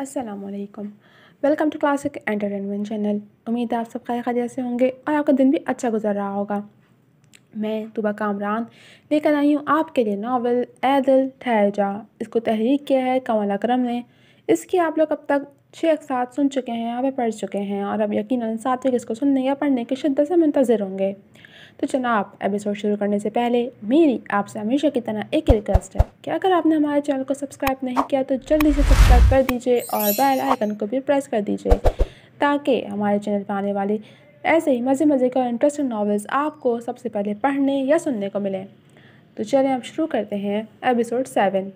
असलकम welcome to classic entertainment channel उम्मीद है आप सब खैर खैर से होंगे और आपका दिन भी अच्छा गुजर रहा होगा मैं तुबा कामरान लेकर आई हूँ आपके लिए नावल ए दिल ठहर जा इसको तहरीक किया है कमल अक्रम ने इसकी आप लोग अब तक छः अकसात सुन चुके हैं आप पढ़ चुके हैं और अब यकीन साथ इसको सुनने या पढ़ने की शिद्दत से मुंतज़र होंगे तो आप एपिसोड शुरू करने से पहले मेरी आपसे हमेशा की तरह एक रिक्वेस्ट है कि अगर आपने हमारे चैनल को सब्सक्राइब नहीं किया तो जल्दी से सब्सक्राइब कर दीजिए और बेल आइकन को भी प्रेस कर दीजिए ताकि हमारे चैनल पर आने वाली ऐसे ही मज़े मज़े का इंटरेस्टिंग नॉवेल्स आपको सबसे पहले पढ़ने या सुनने को मिलें तो चलिए हम शुरू करते हैं एपिसोड सेवन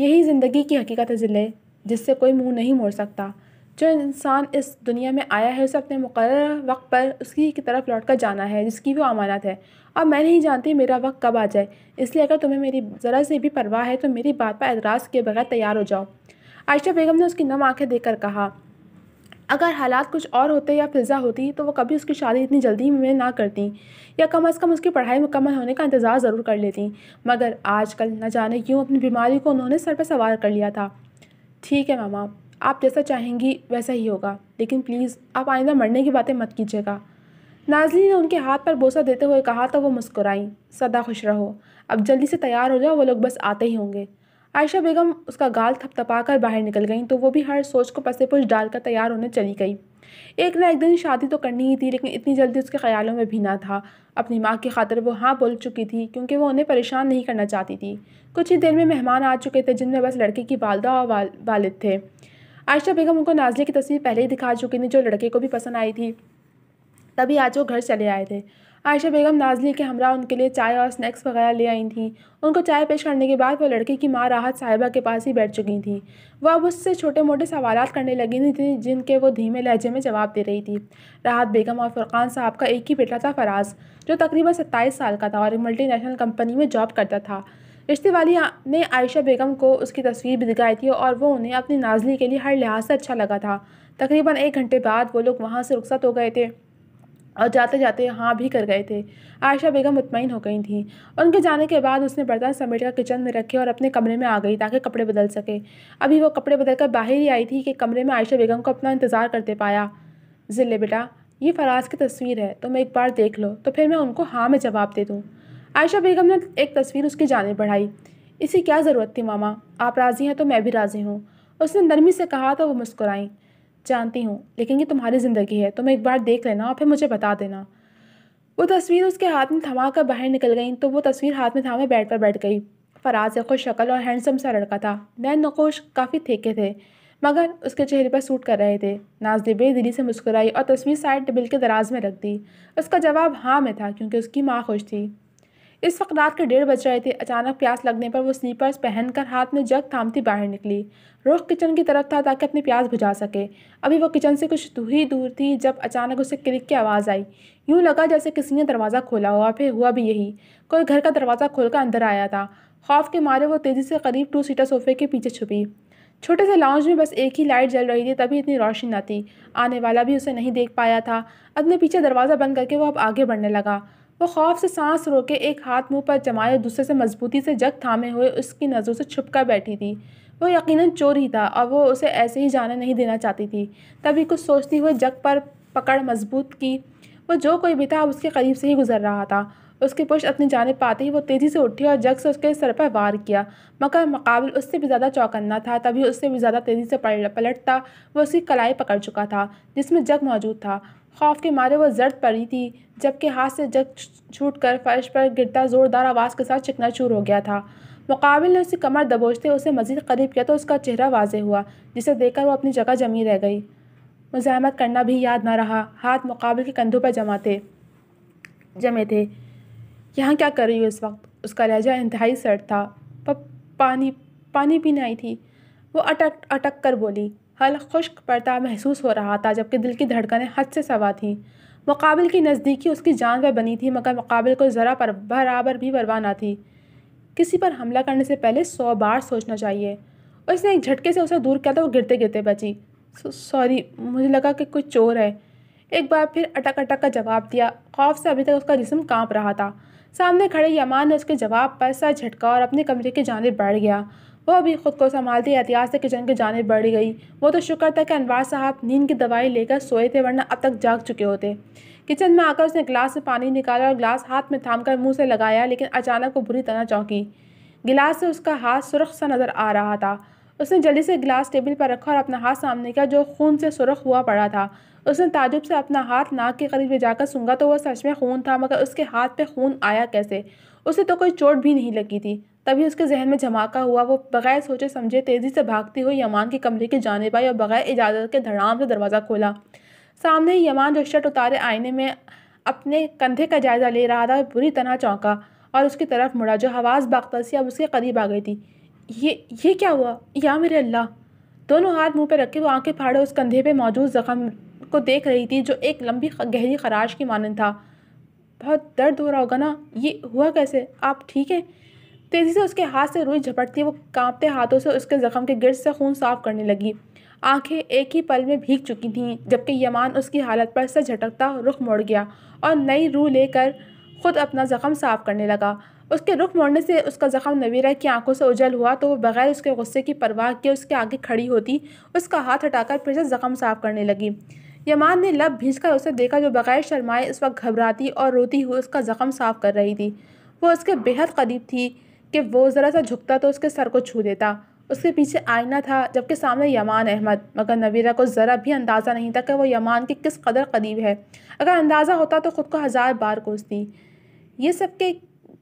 यही ज़िंदगी की हकीकत है ज़िले जिससे कोई मुंह नहीं मोड़ सकता जो इंसान इस दुनिया में आया है उसे अपने मुकर वक्त पर उसकी की तरफ लौट कर जाना है जिसकी वो अमानत है अब मैं नहीं जानती मेरा वक्त कब आ जाए इसलिए अगर तुम्हें मेरी ज़रा से भी परवाह है तो मेरी बात पर एतराज़ किए बगैर तैयार हो जाओ आयशा बेगम ने उसकी नम देख कर कहा अगर हालात कुछ और होते या फिजा होती तो वो कभी उसकी शादी इतनी जल्दी में ना करती या कम अज़ कम उसकी पढ़ाई मुकम्मल होने का इंतज़ार ज़रूर कर लेती मगर आजकल न जाने क्यों अपनी बीमारी को उन्होंने सर पर सवार कर लिया था ठीक है मामा आप जैसा चाहेंगी वैसा ही होगा लेकिन प्लीज़ आप आइंदा मरने की बातें मत कीजिएगा नाजली ने उनके हाथ पर बोसा देते हुए कहा तो वो मुस्कुराई सदा खुश रहो अब जल्दी से तैयार हो जाओ वो लोग बस आते ही होंगे आयशा बेगम उसका गाल थपथपा कर बाहर निकल गई तो वो भी हर सोच को पसे पुछ डालकर तैयार होने चली गई एक ना एक दिन शादी तो करनी ही थी लेकिन इतनी जल्दी उसके ख्यालों में भी ना था अपनी माँ की खातर वो हाँ बोल चुकी थी क्योंकि वो उन्हें परेशान नहीं करना चाहती थी कुछ ही देर में मेहमान आ चुके थे जिनमें बस लड़के की वालदा और वाल, वालिद थे आयशा बेगम उनको नाजिया की तस्वीर पहले ही दिखा चुकी थी जो लड़के को भी पसंद आई थी तभी आज वो घर चले आए थे आयशा बेगम नाजली के हमरा उनके लिए चाय और स्नैक्स वगैरह ले आई थी उनको चाय पेश करने के बाद वो लड़के की माँ राहत साहिबा के पास ही बैठ चुकी थी वह अब उससे छोटे मोटे सवाल करने लगी थी जिनके वो धीमे लहजे में जवाब दे रही थी राहत बेगम और फुरकान साहब का एक ही बेटा था फराज जो तकरीबन सत्ताईस साल का था और एक मल्टी कंपनी में जॉब करता था रिश्ते वाली ने आयशा बेगम को उसकी तस्वीर भी दिखाई थी और वो उन्हें अपनी नाजली के लिए हर लिहाज से अच्छा लगा था तकरीबन एक घंटे बाद वो लोग वहाँ से रुखसत हो गए थे और जाते जाते हाँ भी कर गए थे आयशा बेगम मुतमिन हो गई थी उनके जाने के बाद उसने बर्तन समेट कर किचन में रखे और अपने कमरे में आ गई ताकि कपड़े बदल सके अभी वो कपड़े बदल कर बाहर ही आई थी कि कमरे में आयशा बेगम को अपना इंतज़ार करते पाया जिले बेटा ये फराज की तस्वीर है तुम एक बार देख लो तो फिर मैं उनको हाँ में जवाब दे दूँ आयशा बेगम ने एक तस्वीर उसकी जाने बढ़ाई इसी क्या ज़रूरत थी मामा आप राज़ी हैं तो मैं भी राज़ी हूँ उसने नरमी से कहा तो वो मुस्कुराई जानती हूँ लेकिन ये तुम्हारी ज़िंदगी है तुम तो एक बार देख लेना और फिर मुझे बता देना वो तस्वीर उसके हाथ में थमा कर बाहर निकल गई तो वो तस्वीर हाथ में थामे बेड पर बैठ गई फराज खुश शक्ल और हैंडसम सा लड़का था नैन नकोश काफ़ी थेके थे मगर उसके चेहरे पर सूट कर रहे थे नाजदे बेदिली से मुस्कुराई और तस्वीर साइड टेबल के दराज में रख दी उसका जवाब हाँ में था क्योंकि उसकी माँ खुश थी इस वक्त रात के डेढ़ बज रहे थे अचानक प्यास लगने पर वो स्लीपर्स पहनकर हाथ में जग थामती बाहर निकली रुख किचन की तरफ था ताकि अपनी प्यास बुझा सके अभी वो किचन से कुछ ही दूर थी जब अचानक उसे क्लिक की आवाज़ आई यूँ लगा जैसे किसी ने दरवाज़ा खोला हुआ फिर हुआ भी यही कोई घर का दरवाज़ा खोलकर अंदर आया था खौफ के मारे वो तेज़ी से करीब टू सीटर सोफे के पीछे छुपी छोटे से लाउंज में बस एक ही लाइट जल रही थी तभी इतनी रोशनी न थी आने वाला भी उसे नहीं देख पाया था अपने पीछे दरवाज़ा बंद करके वो अब आगे बढ़ने लगा वो खौफ से सांस रोके एक हाथ मुंह पर जमाए और दूसरे से मजबूती से जग थामे हुए उसकी नज़रों से छुपकर बैठी थी वो यकीनन चोर ही था और वो उसे ऐसे ही जाने नहीं देना चाहती थी तभी कुछ सोचती हुई जग पर पकड़ मजबूत की वो जो कोई भी था उसके करीब से ही गुजर रहा था उसके पुश अपनी जाने पाते ही वो तेज़ी से उठी और जग से उसके सर पर वार किया मगर मुकाबल उससे भी ज़्यादा चौकन्ना था तभी उससे भी ज़्यादा तेज़ी से पलटता वो उसकी कलाई पकड़ चुका था जिसमें जग मौजूद था खौफ के मारे वह जर्द पड़ी थी जबकि हाथ से जग छूट कर फर्श पर गिरता ज़ोरदार आवाज़ के साथ चकनाचूर हो गया था मुकाबिल ने उसकी कमर दबोचते उसे मजीद करीब किया तो उसका चेहरा वाजे हुआ जिसे देखकर वो अपनी जगह जमी रह गई मुजामत करना भी याद ना रहा हाथ मुकाबिल के कंधों पर जमाते जमे थे यहाँ क्या कर रही हो इस वक्त उसका लहजा इंतहाई सर्द था पर पानी पानी पीने आई थी वो अटक अटक कर बोली हल खुश्क पड़ता महसूस हो रहा था जबकि दिल की धड़कनें हद से सवा थी मुकाबिल की नज़दीकी उसकी जान पर बनी थी मगर मुकाबिल को ज़रा पर बराबर भी परवाह ना थी किसी पर हमला करने से पहले सौ बार सोचना चाहिए उसने एक झटके से उसे दूर किया तो वो गिरते गिरते बची सॉरी मुझे लगा कि कोई चोर है एक बार फिर अटक अटक का जवाब दिया खौफ से अभी तक उसका जिसम कांप रहा था सामने खड़े यमान ने उसके जवाब पर सर झटका और अपने कमरे की जानब बैठ गया वह भी खुद को संभालती एहतियात से किचन की जानब बढ़ गई वो तो शुक्र था कि अनवार साहब नींद की दवाई लेकर सोए थे वरना अब तक जाग चुके होते किचन में आकर उसने गिलास से पानी निकाला और गिलास हाथ में थाम कर मुँह से लगाया लेकिन अचानक वो बुरी तरह चौंकी गिलास से उसका हाथ सुरख सा नज़र आ रहा था उसने जल्दी से गिलास टेबल पर रखा और अपना हाथ सामने किया जो खून से सुरख हुआ पड़ा था उसने ताजुब से अपना हाथ नाक के करीब ले जाकर सूंगा तो वह सच में खून था मगर उसके हाथ पे खून आया कैसे उसे तो कोई चोट भी नहीं लगी थी तभी उसके जहन में झमाका हुआ वो बगैर सोचे समझे तेज़ी से भागती हुई यमान के कमरे की जानब आई और बगैर इजाज़त के धड़ाम से दरवाज़ा खोला सामने ही यमान जो शर्ट उतारे आईने में अपने कंधे का जायज़ा ले रहा था बुरी तरह चौंका और उसकी तरफ मुड़ा जो हवास सी अब उसके करीब आ गई थी ये ये क्या हुआ या मेरे अल्लाह दोनों हाथ मुंह पर रखे वो आंखें फाड़े उस कंधे पे मौजूद जख्म को देख रही थी जो एक लंबी गहरी खराश की मानन था बहुत दर्द हो रहा होगा ना ये हुआ कैसे आप ठीक हैं तेज़ी से उसके हाथ से रुई झपटती वो कांपते हाथों से उसके ज़ख्म के गिर से खून साफ करने लगी आंखें एक ही पल में भीग चुकी थीं जबकि यमान उसकी हालत पर से झटकता रुख मोड़ गया और नई रूह लेकर खुद अपना ज़ख्म साफ करने लगा उसके रुख मोड़ने से उसका ज़ख्म नवीरा की आंखों से उजल हुआ तो वो बगैर उसके गुस्से की परवाह किए उसके आगे खड़ी होती उसका हाथ हटाकर फिर से ज़ख्म साफ करने लगी यमान ने लब कर उसे देखा जो बगैर शर्माए इस वक्त घबराती और रोती हुई उसका ज़ख़म साफ कर रही थी वो उसके बेहद करीब थी कि वो ज़रा सा झुकता तो उसके सर को छू देता उसके पीछे आईना था जबकि सामने यमान अहमद मगर नवीरा को ज़रा भी अंदाज़ा नहीं था कि वो यमान के किस कदर करीब है अगर अंदाज़ा होता तो ख़ुद को हज़ार बार कोसती ये सब के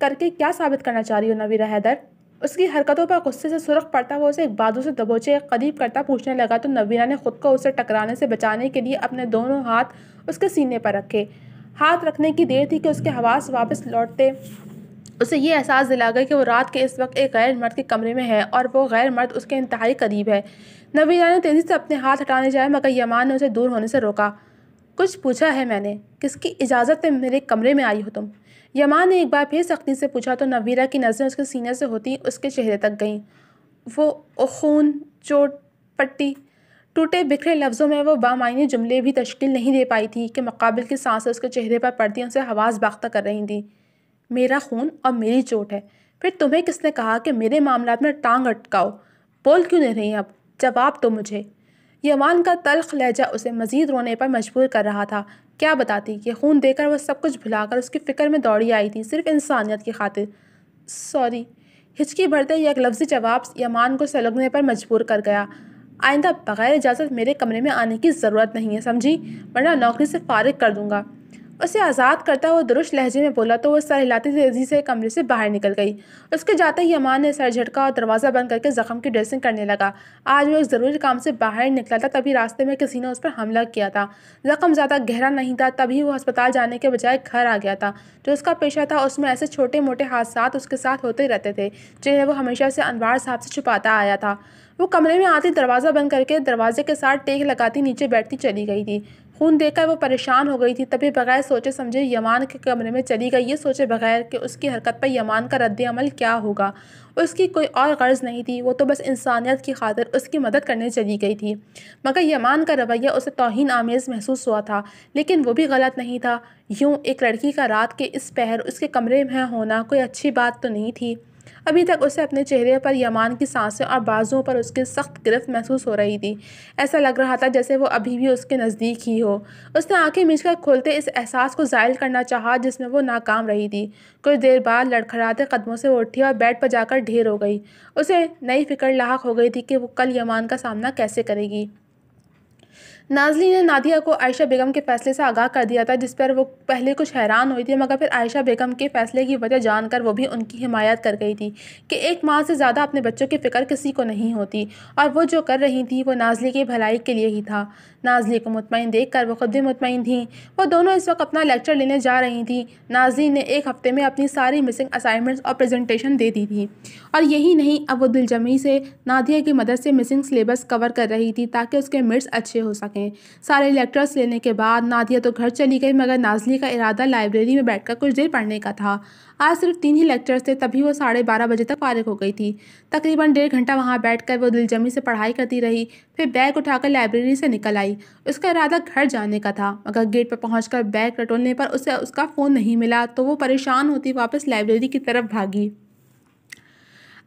करके क्या साबित करना चाह रही हो नवीरा हैदर उसकी हरकतों पर गुस्से से सुरख पड़ता हुआ उसे एक बाजू से दबोचे करीब करता पूछने लगा तो नवीना ने खुद को उसे टकराने से बचाने के लिए अपने दोनों हाथ उसके सीने पर रखे हाथ रखने की देर थी कि उसके हवास वापस लौटते उसे ये एहसास दिला गया कि वो रात के इस वक्त एक गैर मर्द के कमरे में है और वो गैर मर्द उसके इंतहाई करीब है नवीना ने तेज़ी से अपने हाथ हटाने जाए मगर यमान ने उसे दूर होने से रोका कुछ पूछा है मैंने किसकी इजाज़त में मेरे कमरे में आई हो तुम यमान ने एक बार फिर सख्ती से पूछा तो नवीरा की नज़रें उसके सीने से होती उसके चेहरे तक गईं वो खून चोट पट्टी टूटे बिखरे लफ्ज़ों में वो बामायने जुमले भी तश्कील नहीं दे पाई थी कि मुकाबिल की सांसें उसके चेहरे पर पड़ती उसे हवास बाख्ता कर रही थी मेरा खून और मेरी चोट है फिर तुम्हें किसने कहा कि मेरे मामला में टांग अटकाओ बोल क्यों नहीं रही अब जवाब तो मुझे यमान का तल्ख लहजा उसे मज़ीद रोने पर मजबूर कर रहा था क्या बताती ये खून देकर वह सब कुछ भुलाकर उसकी फ़िक्र में दौड़ी आई थी सिर्फ इंसानियत की खातिर सॉरी हिचकी भरते एक लफ्ज़ी जवाब यमान को सलगने पर मजबूर कर गया आइंदा बगैर इजाज़त मेरे कमरे में आने की ज़रूरत नहीं है समझी वरना नौकरी से फारिग कर दूंगा उसे आज़ाद करता हुआ दुरुस्त लहजे में बोला तो वह सर हिलाते तेज़ी से कमरे से बाहर निकल गई उसके जाते ही अमान ने सर झटका और दरवाज़ा बंद करके ज़ख्म की ड्रेसिंग करने लगा आज वो एक ज़रूरी काम से बाहर निकला था तभी रास्ते में किसी ने उस पर हमला किया था ज़ख्म ज़्यादा गहरा नहीं था तभी वो अस्पताल जाने के बजाय घर आ गया था जो उसका पेशा था उसमें ऐसे छोटे मोटे हादसा उसके साथ होते रहते थे जिन्हें वो हमेशा से अनवार साहब से छुपाता आया था वो कमरे में आती दरवाज़ा बंद करके दरवाजे के साथ टेक लगाती नीचे बैठती चली गई थी खून देखकर वो परेशान हो गई थी तभी बगैर सोचे समझे यमान के कमरे में चली गई ये सोचे बगैर कि उसकी हरकत पर यमान का रद्द अमल क्या होगा उसकी कोई और गर्ज नहीं थी वो तो बस इंसानियत की खातिर उसकी मदद करने चली गई थी मगर यमान का रवैया उसे तोहन आमेज़ महसूस हुआ था लेकिन वो भी गलत नहीं था यूँ एक लड़की का रात के इस पहर उसके कमरे में होना कोई अच्छी बात तो नहीं थी अभी तक उसे अपने चेहरे पर यमान की सांसें और बाजुओं पर उसकी सख्त गिरफ्त महसूस हो रही थी ऐसा लग रहा था जैसे वो अभी भी उसके नज़दीक ही हो उसने आंखें मिचकर खोलते इस एहसास को ज़ायल करना चाहा जिसमें वो नाकाम रही थी कुछ देर बाद लड़खड़ाते कदमों से उठी और बेड पर जाकर ढेर हो गई उसे नई फिक्र लाक हो गई थी कि वो कल यमान का सामना कैसे करेगी नाजली ने नादिया को आयशा बेगम के फैसले से आगाह कर दिया था जिस पर वो पहले कुछ हैरान हुई थी मगर फिर आयशा बेगम के फैसले की वजह जानकर वो भी उनकी हिमायत कर गई थी कि एक माँ से ज़्यादा अपने बच्चों की फ़िक्र किसी को नहीं होती और वो जो कर रही थी वो नाजली की भलाई के लिए ही था नाजली को मुतमिन देख कर वो खुद भी मुतमिन थी वो दोनों इस वक्त अपना लेक्चर लेने जा रही थी नाजली ने एक हफ्ते में अपनी सारी मिसिंग असाइनमेंट्स और प्रेजेंटेशन दे दी थी और यही नहीं अब वो दिलजमी से नादिया की मदद से मिसिंग सिलेबस कवर कर रही थी ताकि उसके मिर्स अच्छे हो सकें सकें सारे लेक्चर्स लेने के बाद नादिया तो घर चली गई मगर नाजली का इरादा लाइब्रेरी में बैठकर कुछ देर पढ़ने का था आज सिर्फ तीन ही लेक्चर्स थे तभी वो साढ़े बारह बजे तक फारिग हो गई थी तकरीबन डेढ़ घंटा वहाँ कर वो दिलजमी से पढ़ाई करती रही फिर बैग उठाकर लाइब्रेरी से निकल आई उसका इरादा घर जाने का था मगर गेट पर पहुँच बैग रटोलने पर उसे उसका फ़ोन नहीं मिला तो वो परेशान होती वापस लाइब्रेरी की तरफ भागी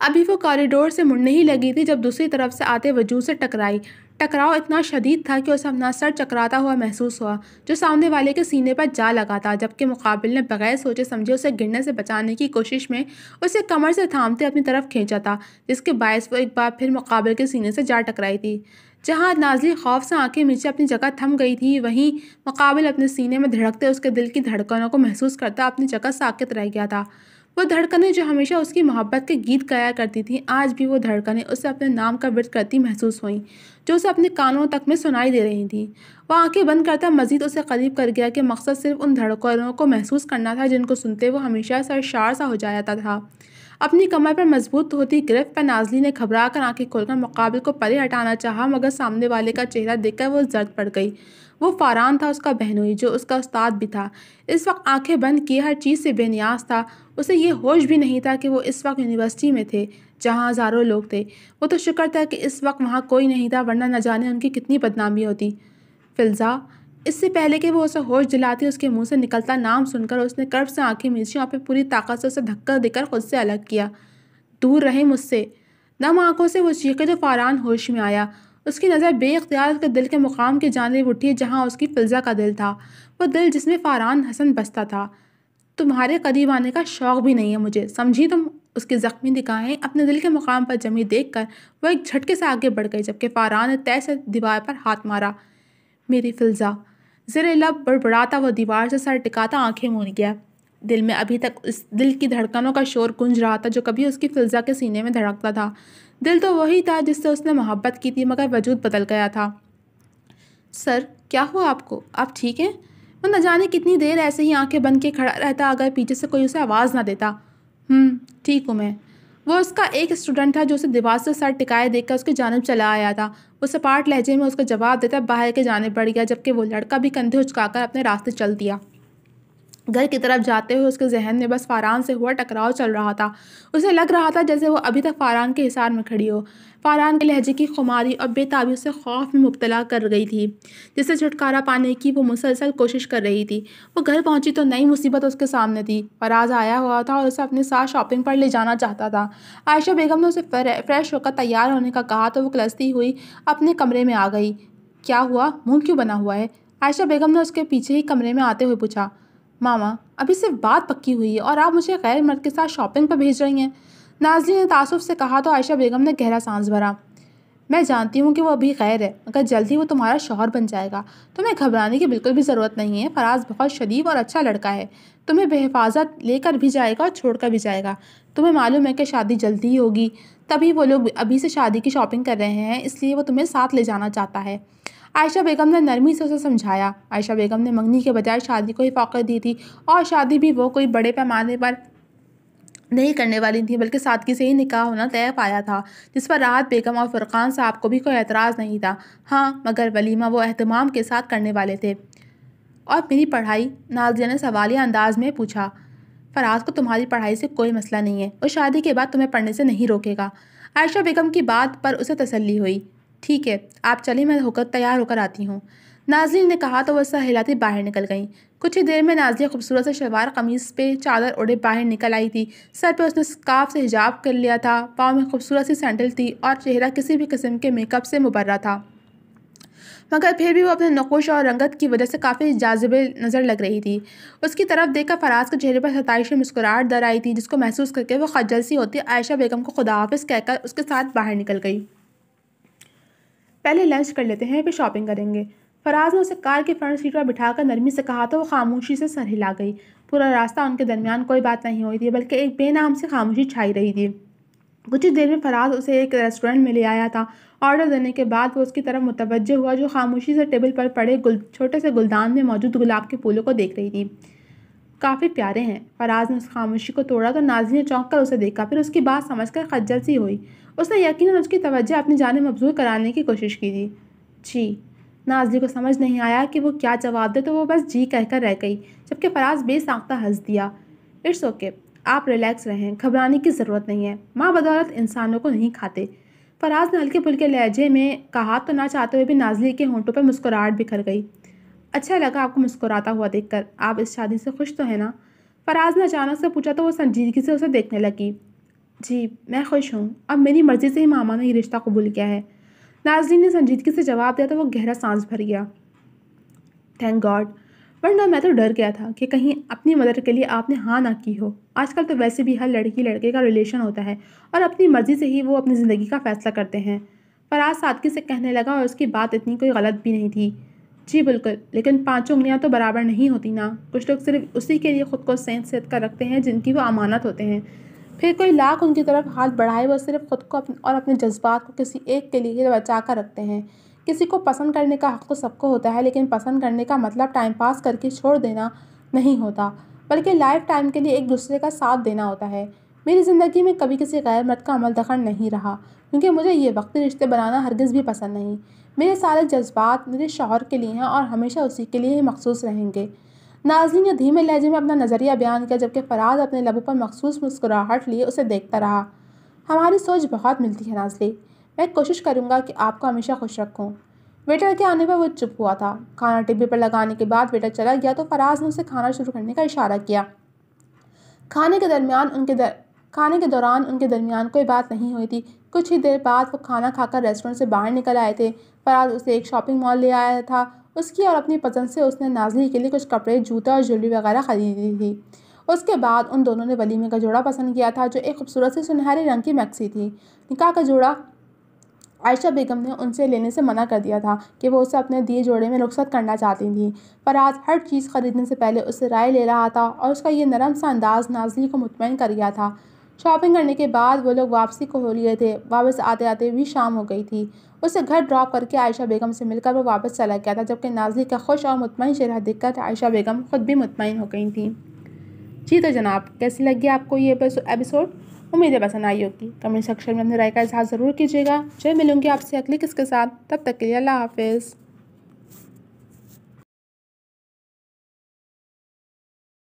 अभी वो कॉरिडोर से मुड़ने ही लगी थी जब दूसरी तरफ से आते वजूद से टकराई टकराव इतना शदीद था कि उसे अपना सर चकराता हुआ महसूस हुआ जो सामने वाले के सीने पर जा लगा था जबकि मुकाबिल ने बगैर सोचे समझे उसे गिरने से बचाने की कोशिश में उसे कमर से थामते अपनी तरफ खींचा था जिसके बायस वो एक बार फिर मुकाबिल के सीने से जा टकराई थी जहाँ नाजली खौफ से आंखें नीचे अपनी जगह थम गई थी वहीं मुकाबिल अपने सीने में धड़कते उसके दिल की धड़कनों को महसूस करता अपनी जगह साकित रह गया था वो धड़कनें जो हमेशा उसकी मोहब्बत के गीत गाया करती थीं आज भी वो धड़कनें उसे अपने नाम का व्रत करती महसूस हुई जो उसे अपने कानों तक में सुनाई दे रही थी वह आंखें बंद करता मजीद उसे करीब कर गया कि मकसद सिर्फ उन धड़कनों को महसूस करना था जिनको सुनते वो हमेशा सरशार सा हो जाता था अपनी कमर पर मजबूत होती गिरफ्त पर नाजली ने घबरा कर आँखें खोलकर मुकाबले को परे हटाना चाहा मगर सामने वाले का चेहरा देखकर वो जर्द पड़ गई वो फारान था उसका बहनोई जो उसका उस्ताद भी था इस वक्त आंखें बंद किए हर चीज़ से बेनियाज था उसे ये होश भी नहीं था कि वो इस वक्त यूनिवर्सिटी में थे जहाँ हज़ारों लोग थे वो तो शुक्र था कि इस वक्त वहाँ कोई नहीं था वरना न जाने उनकी कितनी बदनामी होती फ़िलजा इससे पहले कि वो उसे होश दिलाती उसके मुंह से निकलता नाम सुनकर उसने कर्फ से आंखें मीची और फिर पूरी ताकत से उसे धक्का देकर खुद से अलग किया दूर रहे मुझसे नम आंखों से वो चीखे जो फारान होश में आया उसकी नज़र बेख्तियार उसके दिल के मुकाम की जानेब उठी जहाँ उसकी फ़िलजा का दिल था वो दिल जिसमें फारान हसन बसता था तुम्हारे करीब आने का शौक भी नहीं है मुझे समझी तुम उसके ज़ख्मी दिखाएं अपने दिल के मुकाम पर जमी देख कर वह एक झटके से आगे बढ़ गई जबकि फारान ने तय से दीवार पर हाथ मारा मेरी फ़िलजा ज़रे लब बड़बड़ाता वह दीवार से सर टिकाता आँखें मून गया दिल में अभी तक उस दिल की धड़कनों का शोर गूंज रहा था जो कभी उसकी फिलजा के सीने में धड़कता था दिल तो वही था जिससे उसने मोहब्बत की थी मगर वजूद बदल गया था सर क्या हुआ आपको आप ठीक हैं वो तो न जाने कितनी देर ऐसे ही आंखें बंद के खड़ा रहता अगर पीछे से कोई उसे आवाज़ ना देता हम्म, ठीक हूँ मैं वो उसका एक स्टूडेंट था जो उसे दीवार से सर टिकाए देखकर उसके जानब चला आया था वो सपाट लहजे में उसका जवाब देता बाहर के जाने पड़ गया जबकि वो लड़का भी कंधे उचकाकर अपने रास्ते चल दिया घर की तरफ जाते हुए उसके जहन में बस फारान से हुआ टकराव चल रहा था उसे लग रहा था जैसे वो अभी तक फारान के हिसार में खड़ी हो फारान के लहजे की खुमारी और बेताबी उसे खौफ में मुबतला कर गई थी जिससे छुटकारा पाने की वो मुसलसल कोशिश कर रही थी वो घर पहुंची तो नई मुसीबत उसके सामने थी फराज आया हुआ था और उसे अपने साथ शॉपिंग पर ले जाना चाहता था आयशा बेगम ने उसे फ्रेश होकर तैयार होने का कहा तो वो कलस्ती हुई अपने कमरे में आ गई क्या हुआ मुँह क्यों बना हुआ है आयशा बेगम ने उसके पीछे ही कमरे में आते हुए पूछा मामा अभी सिर्फ बात पक्की हुई है और आप मुझे गैर मर्द के साथ शॉपिंग पर भेज रही हैं नाजली ने तासुफ से कहा तो आयशा बेगम ने गहरा सांस भरा मैं जानती हूँ कि वो अभी गैर है मगर जल्द ही वो तुम्हारा शोहर बन जाएगा तुम्हें घबराने की बिल्कुल भी ज़रूरत नहीं है फराज बहुत शरीफ और अच्छा लड़का है तुम्हें बेहफाजत लेकर भी जाएगा और छोड़कर भी जाएगा तुम्हें मालूम है कि शादी जल्दी ही होगी तभी वो लोग अभी से शादी की शॉपिंग कर रहे हैं इसलिए वो तुम्हें साथ ले जाना चाहता है आयशा बेगम ने नरमी से उसे समझाया आयशा बेगम ने मंगनी के बजाय शादी को ही फौकत दी थी और शादी भी वो कोई बड़े पैमाने पर नहीं करने वाली थी बल्कि सादगी से ही निकाह होना तय पाया था जिस पर राहत बेगम और फुरकान साहब को भी कोई एतराज़ नहीं था हाँ मगर वलीमा वो अहतमाम के साथ करने वाले थे और मेरी पढ़ाई नाजिया ने सवालिया अंदाज में पूछा फराज को तुम्हारी पढ़ाई से कोई मसला नहीं है और शादी के बाद तुम्हें पढ़ने से नहीं रोकेगा आयशा बेगम की बात पर उसे तसल्ली हुई ठीक है आप चलिए मैं होकर तैयार होकर आती हूँ नाजरीन ने कहा तो वह सहलाती बाहर निकल गईं कुछ ही देर में नाजिया खूबसूरत से शलवार कमीज़ पे चादर ओढ़े बाहर निकल आई थी सर पे उसने स्काफ से हिजाब कर लिया था पाँव में खूबसूरत सी सैंडल थी और चेहरा किसी भी किस्म के मेकअप से मुबर्रा था मगर फिर भी वो अपने नकोश और रंगत की वजह से काफ़ी जाजबे नज़र लग रही थी उसकी तरफ देखकर फराज के चेहरे पर सताइश मुस्कुराहट दर आई थी जिसको महसूस करके वो खजल सी होती आयशा बेगम को खुदाहाफिज कहकर उसके साथ बाहर निकल गई पहले लंच कर लेते हैं फिर शॉपिंग करेंगे फराज ने उसे कार की फ्रंट सीट पर बिठाकर नरमी से कहा तो वो खामोशी से सर हिला गई पूरा रास्ता उनके दरमियान कोई बात नहीं हुई थी बल्कि एक बेनाम से खामोशी छाई रही थी कुछ ही देर में फराज उसे एक रेस्टोरेंट में ले आया था ऑर्डर देने के बाद वो उसकी तरफ मुतवजह हुआ जो खामोशी से टेबल पर पड़े गुल छोटे से गुलदान में मौजूद गुलाब के फूलों को देख रही थी काफ़ी प्यारे हैं फराज ने उस खामोशी को तोड़ा तो ने चौंक कर उसे देखा फिर उसकी बात समझ कर खज्जल सी हुई उसने यकीन उसकी तवज्जो अपनी जान मबजूर कराने की कोशिश की थी जी अजली को समझ नहीं आया कि वो क्या जवाब दे तो वो बस जी कहकर रह गई जबकि फराज बेसाख्ता हंस दिया इट्स ओके आप रिलैक्स रहें घबराने की ज़रूरत नहीं है माँ बदौलत इंसानों को नहीं खाते फराज ने हल्के फुलके लहजे में कहा तो ना चाहते हुए भी नाजली के होंठों पर मुस्कुराहट बिखर गई अच्छा लगा आपको मुस्कुराता हुआ देखकर आप इस शादी से खुश तो है ना फराज ने अचानक से पूछा तो वो संजीदगी से उसे देखने लगी जी मैं खुश हूँ अब मेरी मर्ज़ी से ही मामा ने ये रिश्ता कबूल किया है नाजरीन ने संजीदगी से जवाब दिया तो वो गहरा सांस भर गया थैंक गॉड वरना मैं तो डर गया था कि कहीं अपनी मदर के लिए आपने हाँ ना की हो आजकल तो वैसे भी हर लड़की लड़के का रिलेशन होता है और अपनी मर्ज़ी से ही वो अपनी ज़िंदगी का फ़ैसला करते हैं फराज सादगी से कहने लगा और उसकी बात इतनी कोई गलत भी नहीं थी जी बिल्कुल लेकिन पाँचों उंगलियाँ तो बराबर नहीं होती ना कुछ लोग सिर्फ उसी के लिए ख़ुद को सेंस सेहत कर रखते हैं जिनकी वो अमानत होते हैं फिर कोई लाख उनकी तरफ हाथ बढ़ाए वह सिर्फ ख़ुद को और अपने जज्बात को किसी एक के लिए बचा कर रखते हैं किसी को पसंद करने का हक तो सबको होता है लेकिन पसंद करने का मतलब टाइम पास करके छोड़ देना नहीं होता बल्कि लाइफ टाइम के लिए एक दूसरे का साथ देना होता है मेरी ज़िंदगी में कभी किसी गैर मर्द का अमल दखल नहीं रहा क्योंकि मुझे ये वक्ती रिश्ते बनाना हरगिज़ भी पसंद नहीं मेरे सारे जज्बात मेरे शोहर के लिए हैं और हमेशा उसी के लिए ही मखसूस रहेंगे नाजरीन ने धीमे लहजे में अपना नज़रिया बयान किया जबकि फराज अपने लबों पर मखसूस मुस्कुराहट लिए उसे देखता रहा हमारी सोच बहुत मिलती है नाजली मैं कोशिश करूँगा कि आपको हमेशा खुश रखूँ वेटर के आने पर वो चुप हुआ था खाना टिब्बे पर लगाने के बाद वेटर चला गया तो फराज ने उसे खाना शुरू करने का इशारा किया खाने के दरमियान उनके दर खाने के दौरान उनके दरमियान कोई बात नहीं हुई थी कुछ ही देर बाद वो खाना खाकर रेस्टोरेंट से बाहर निकल आए थे फराज उसे एक शॉपिंग मॉल ले आया था उसकी और अपनी पसंद से उसने नाजली के लिए कुछ कपड़े जूता और ज्वेलरी वगैरह ख़रीदी थी उसके बाद उन दोनों ने वलीमे का जोड़ा पसंद किया था जो एक खूबसूरत से सुनहरे रंग की मैक्सी थी निकाह का जोड़ा आयशा बेगम ने उनसे लेने से मना कर दिया था कि वो उसे अपने दिए जोड़े में रुख्सत करना चाहती थी पर आज हर चीज़ ख़रीदने से पहले उससे राय ले रहा था और उसका यह नरम सा अंदाज़ नाजली को मुतमिन कर गया था शॉपिंग करने के बाद वो लोग वापसी को हो लिए थे वापस आते आते भी शाम हो गई थी उसे घर ड्रॉप करके आयशा बेगम से मिलकर वो वापस चला गया था जबकि नाजली का खुश और मुतमिन चेहरा देखकर आयशा बेगम ख़ुद भी मुतमिन हो गई थी जी तो जनाब कैसी लगी आपको ये एपिसोड उम्मीद है पसंद आई होगी कमेंट सेक्शन में अपनी राय का इजहार ज़रूर कीजिएगा जय मिलूंगी आपसे अगली किसके साथ तब तक के लिए अल्लाह हाफिज़